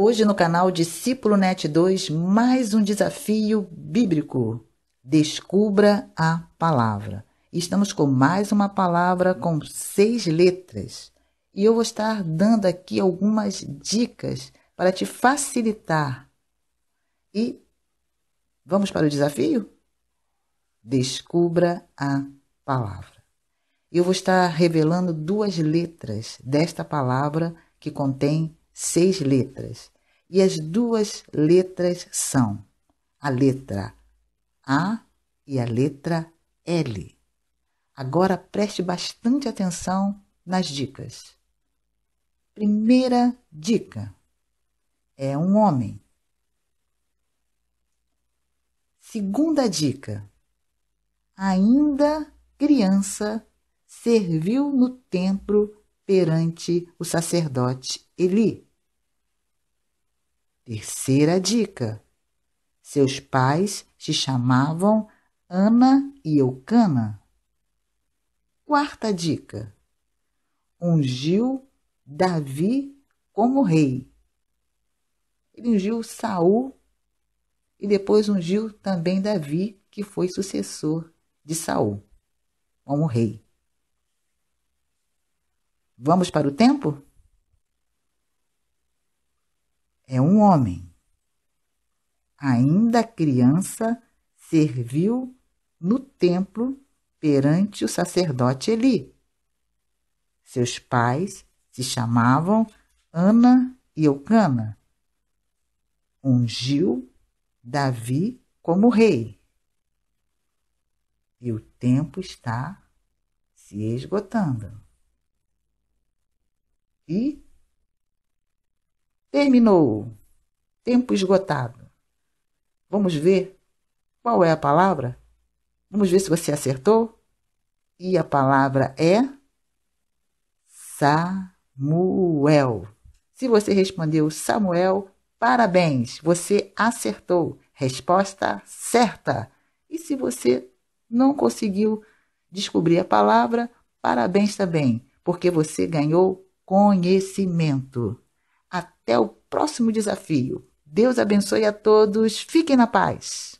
Hoje no canal Discípulo Net 2, mais um desafio bíblico. Descubra a palavra. Estamos com mais uma palavra com seis letras. E eu vou estar dando aqui algumas dicas para te facilitar. E vamos para o desafio? Descubra a palavra. Eu vou estar revelando duas letras desta palavra que contém seis letras, e as duas letras são a letra A e a letra L. Agora preste bastante atenção nas dicas. Primeira dica: é um homem. Segunda dica: ainda criança, serviu no templo perante o sacerdote Eli. Terceira dica: seus pais se chamavam Ana e Eucana. Quarta dica: ungiu Davi como rei. Ele ungiu Saul e depois ungiu também Davi, que foi sucessor de Saul, como rei. Vamos para o tempo? é um homem. Ainda criança, serviu no templo perante o sacerdote Eli. Seus pais se chamavam Ana e Eucana. Ungiu Davi como rei. E o tempo está se esgotando. E Terminou. Tempo esgotado. Vamos ver qual é a palavra? Vamos ver se você acertou? E a palavra é Samuel. Se você respondeu Samuel, parabéns, você acertou. Resposta certa. E se você não conseguiu descobrir a palavra, parabéns também, porque você ganhou conhecimento. Até o próximo desafio. Deus abençoe a todos. Fiquem na paz.